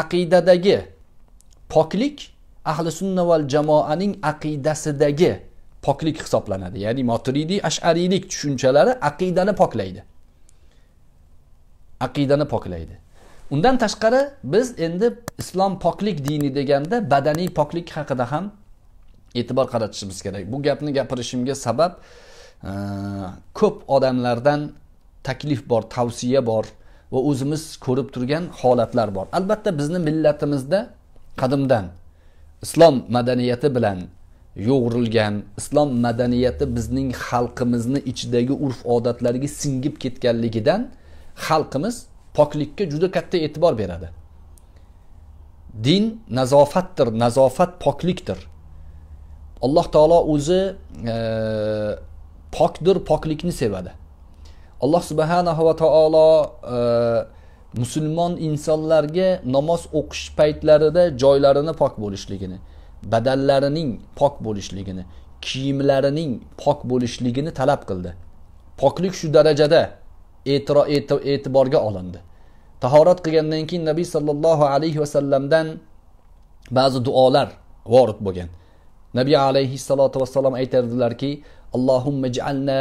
aqidadagi poklik ahli sunna val jamoaning aqidasidagi poklik hisoblanadi ya'ni moturidiy ashariylik tushunchalari aqidani poklaydi aqidani poklaydi undan tashqari biz endi islom poklik dini deganda badaniy poklik haqida ham e'tibor qaratishimiz kerak bu gapni gapirishimga sabab ko'p odamlardan taklif bor tavsiya bor va o'zimiz ko'rib turgan holatlar bor albatta bizni millatimizda qadimdan islom madaniyati bilan yo'g'rilgan islom madaniyati bizning xalqimizni ichidagi urf odatlariga singib ketganligidan xalqimiz poklikka juda katta e'tibor beradi din nazofatdir nazofat poklikdir alloh taolo o'zi e, pokdir poklikni sevadi alloh subhanahu va taolo e, musulmon insonlarga namoz o'qish paytlarida joylarini pok bo'lishligini badallarining pok bo'lishligini kiyimlarining pok bo'lishligini talab qildi poklik shu darajada e'tiborga olindi tahorat qilgandan keyin nabiy sollallohu alayhi vasallamdan ba'zi duolar vorid bo'lgan nabiy alayhissalotu vassalom aytardilarki allohumma jalna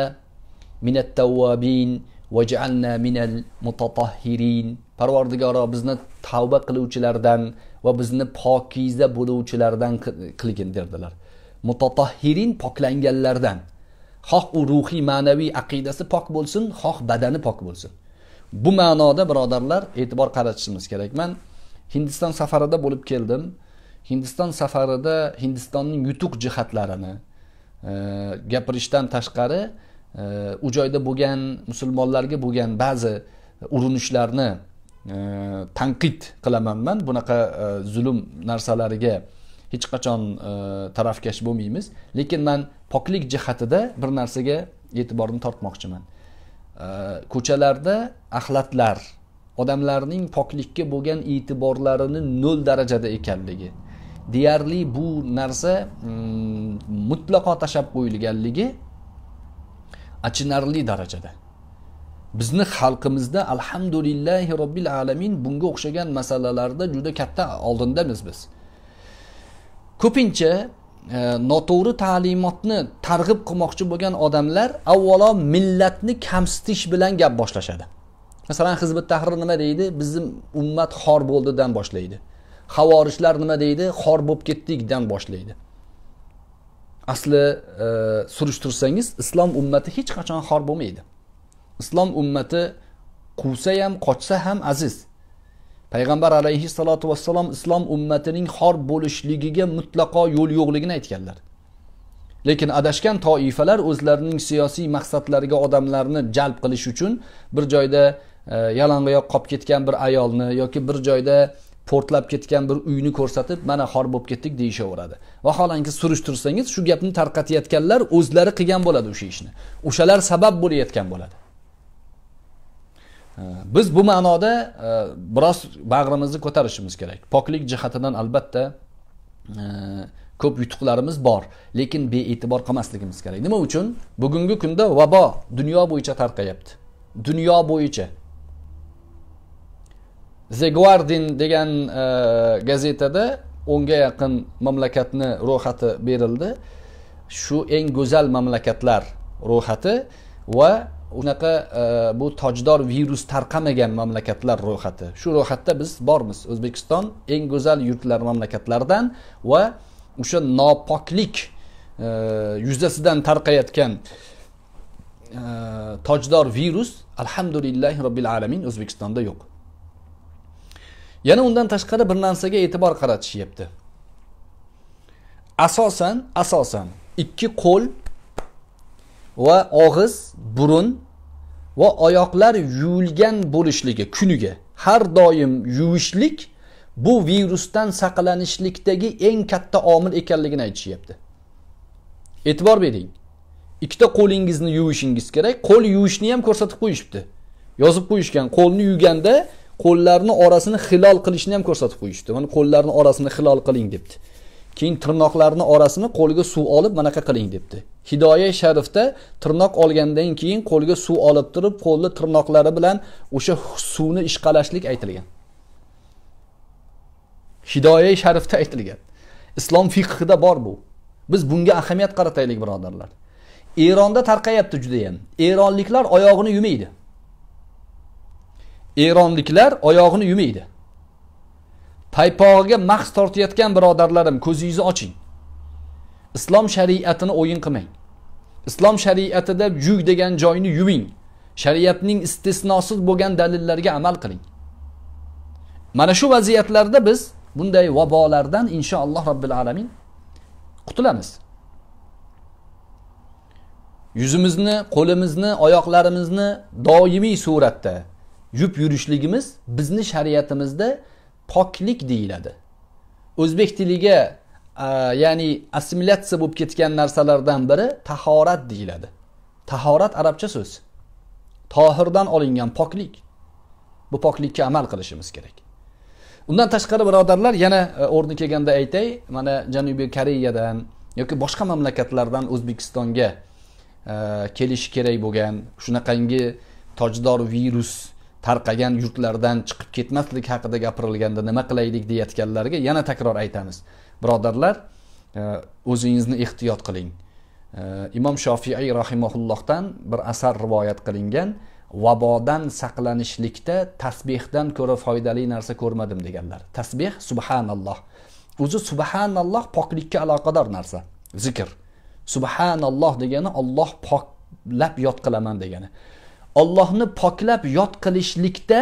من التوابين وجعلنا من المتطهرين parvardigoro bizni tavba qiluvchilardan va bizni pokiza bo'luvchilardan qilgin derdilar mutatahirin poklanganlardan xoh u ruhiy ma'naviy aqidasi pok bo'lsin xoh badani pok bo'lsin bu ma'noda birodarlar e'tibor qaratishimiz kerak man hindiston safarida bo'lib keldim hindiston safarida hindistonning yutuq jihatlarini e, gapirishdan tashqari u joyda bo'lgan musulmonlarga bo'lgan ba'zi urinishlarni e, tanqid qilaman man bunaqa e, zulm narsalariga hech qachon e, tarafkash bo'lmaymiz lekin man poklik jihatida bir narsaga e'tiborni tortmoqchiman ko'chalarda axlatlar odamlarning poklikka bo'lgan e'tiborlarini nol darajada ekanligi deyarli bu narsa mm, mutlaqo tashlab qo'yilganligi achinarli darajada bizni xalqimizda alhamdulillahi robbil alamin bunga o'xshagan masalalarda juda katta oldindamiz biz ko'pincha e, noto'g'ri ta'limotni targ'ib qilmoqchi bo'lgan odamlar avvalo millatni kamsitish bilan gap boshlashadi masalan hizbi tahrir nima deydi bizni ummat xor bo'ldidan boshlaydi havorijlar nima deydi xor bo'lib ketdikdan boshlaydi asli e, surishtirsangiz islom ummati hech qachon xor bo'lmaydi islom ummati quvsa ham qochsa ham aziz payg'ambar alayhissalotu vassalom islom ummatining xor bo'lishligiga mutlaqo yo'l yo'qligini aytganlar lekin adashgan toifalar o'zlarining siyosiy maqsadlariga odamlarni jalb qilish uchun bir joyda e, yalang'oyoq qolib ketgan bir ayolni yoki bir joyda portlab ketgan bir uyni ko'rsatib mana xor bo'lib ketdik deyishaveradi vaholanki surishtirsangiz shu gapni tarqatayotganlar o'zlari qilgan bo'ladi o'sha ishni o'shalar sabab bo'layotgan bo'ladi biz bu ma'noda e, biroz bag'rimizni ko'tarishimiz kerak poklik jihatidan albatta e, ko'p yutuqlarimiz bor lekin bee'tibor qilmasligimiz kerak nima uchun bugungi kunda vabo dunyo bo'yicha tarqayapti dunyo bo'yicha the guardian degan e, gazetada o'nga yaqin mamlakatni ro'yxati berildi shu eng go'zal mamlakatlar ro'yxati va unaqa e, bu tojdor virus tarqamagan mamlakatlar ro'yxati shu ro'yxatda biz bormiz o'zbekiston eng go'zal yurtlar mamlakatlardan va o'sha nopoklik e, yuzasidan tarqayotgan tojdor virus alhamdulillahi robbil alamin o'zbekistonda yo'q yana undan tashqari bir narsaga e'tibor qaratishyapti asosan asosan ikki qo'l va og'iz burun va oyoqlar yuvilgan bo'lishligi kuniga har doim yuvishlik bu virusdan saqlanishlikdagi eng katta omil ekanligini aytishyapti e'tibor bering ikkita qo'lingizni yuvishingiz kerak qo'l yuvishni ham ko'rsatib qo'yishibdi yozib qo'yishgan qo'lni yuvganda qo'llarni orasini hilol qilishni ham ko'rsatib qo'yishdi mana qo'llarni orasini hilol qiling debdi keyin tirnoqlarni orasini qo'lga suv olib manaqa qiling debdi hidoya sharifda tirnoq olgandan keyin qo'lga suv olib turib qo'lni tirnoqlari bilan o'sha suvni ishqalashlik aytilgan hidoya sharifda aytilgan islom fiqhida bor bu biz bunga ahamiyat qarataylik birodarlar eronda tarqayapti judayam eronliklar oyog'ini yumaydi eronliklar oyog'ini yumaydi paypog'iga mahs tortayotgan birodarlarim ko'zingizni oching islom shariatini o'yin qilmang islom shariatida yuk degan joyni yuving shariatning istisnosiz bo'lgan dalillarga amal qiling mana shu vaziyatlarda biz bunday vabolardan inshaalloh robbil alamin qutulamiz yuzimizni qo'limizni oyoqlarimizni doimiy suratda yub yurishligimiz bizni shariatimizda poklik deyiladi o'zbek tiliga ya'ni assimilyatsiya bo'lib ketgan narsalardan biri tahorat deyiladi tahorat arabcha so'z tohirdan olingan poklik bu poklikka amal qilishimiz kerak undan tashqari birodarlar yana e, o'rni kelganda aytay mana janubiy koreyadan yoki boshqa mamlakatlardan o'zbekistonga e, kelishi kerak bo'lgan shunaqangi tojdor virus tarqagan yurtlardan chiqib ketmaslik haqida gapirilganda nima qilaylik deyayotganlarga yana takror aytamiz birodarlar e, o'zingizni ehtiyot qiling e, imom shofiiy rahimaullohdan bir asar rivoyat qilingan vabodan saqlanishlikda tasbehdan ko'ra foydali narsa ko'rmadim deganlar tasbeh subhanalloh o'zi subhanalloh poklikka aloqador narsa zikr subhanalloh degani olloh poklab yod qilaman degani Allohni poklab yod qilishlikda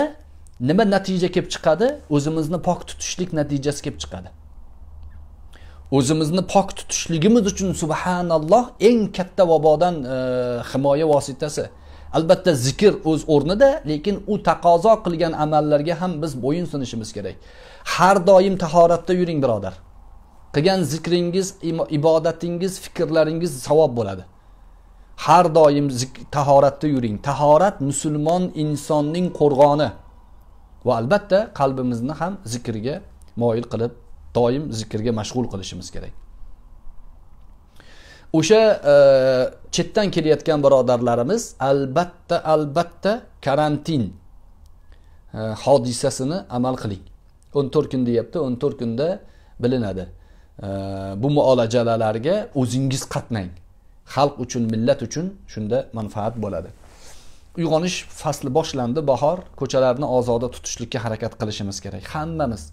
nima natija kelib chiqadi o'zimizni pok tutishlik natijasi kelib chiqadi o'zimizni pok tutishligimiz uchun subhanalloh eng katta vabodan e, himoya vositasi albatta zikr o'z o'rnida lekin u taqozo qilgan amallarga ham biz bo'yin sunishimiz kerak har doim tahoratda yuring birodar qilgan zikringiz ibodatingiz fikrlaringiz savob bo'ladi har doim tahoratda yuring tahorat musulmon insonning qo'rg'oni va albatta qalbimizni ham zikrga moyil qilib doim zikrga mashg'ul qilishimiz kerak o'sha e, chetdan kelayotgan birodarlarimiz albatta albatta karantin e, hodisasini amal qiling o'n to'rt kun deyapti o'n to'rt kunda bilinadi e, bu muolajalarga o'zingiz qatnang xalq uchun millat uchun shunda manfaat bo'ladi uyg'onish fasli boshlandi bahor ko'chalarni ozoda tutishlikka harakat qilishimiz kerak hammamiz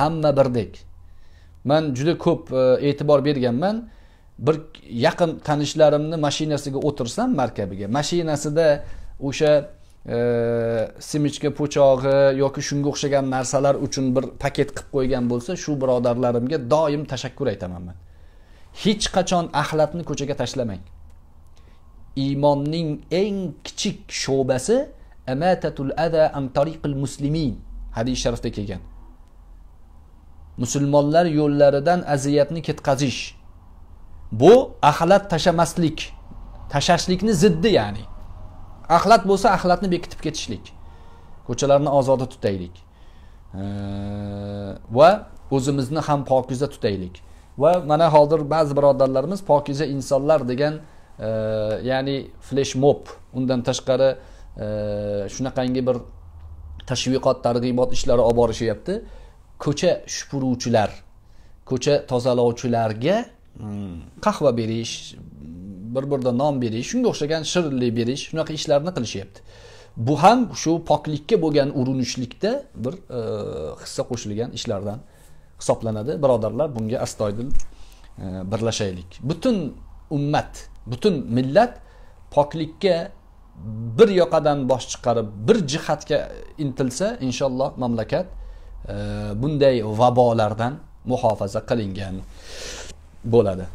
hamma birdek man juda ko'p e, e'tibor berganman bir yaqin tanishlarimni mashinasiga o'tirsam markabiga mashinasida o'sha e, simichka po'chog'i yoki shunga o'xshagan narsalar uchun bir paket qilib qo'ygan bo'lsa shu birodarlarimga doim tashakkur aytaman man hech qachon axlatni ko'chaga tashlamang iymonning eng kichik sho'basi amatatul ada an tariqil muslimin hadis sharifda kelgan musulmonlar yo'llaridan aziyatni ketkazish bu axlat tashamaslik tashashlikni ziddi ya'ni axlat bo'lsa axlatni bekitib ketishlik ko'chalarni ozoda tutaylik va o'zimizni ham pokiza tutaylik va mana hozir ba'zi birodarlarimiz pokiza insonlar degan e, ya'ni flesh mob undan tashqari e, shunaqangi bir tashviqot targ'ibot ishlari olib borishyapti ko'cha shupuruvchilar ko'cha tozalovchilarga qahva berish bir birda non berish shunga o'xshagan shirinlik berish shunaqa ishlarni qilishyapti bu ham shu poklikka bo'lgan urinishlikda bir e, hissa qo'shilgan ishlardan hisoblanadi birodarlar bunga astoydil e, birlashaylik butun ummat butun millat poklikka bir yoqadan bosh chiqarib bir jihatga intilsa inshaalloh mamlakat e, bunday vabolardan muhofaza qilingan bo'ladi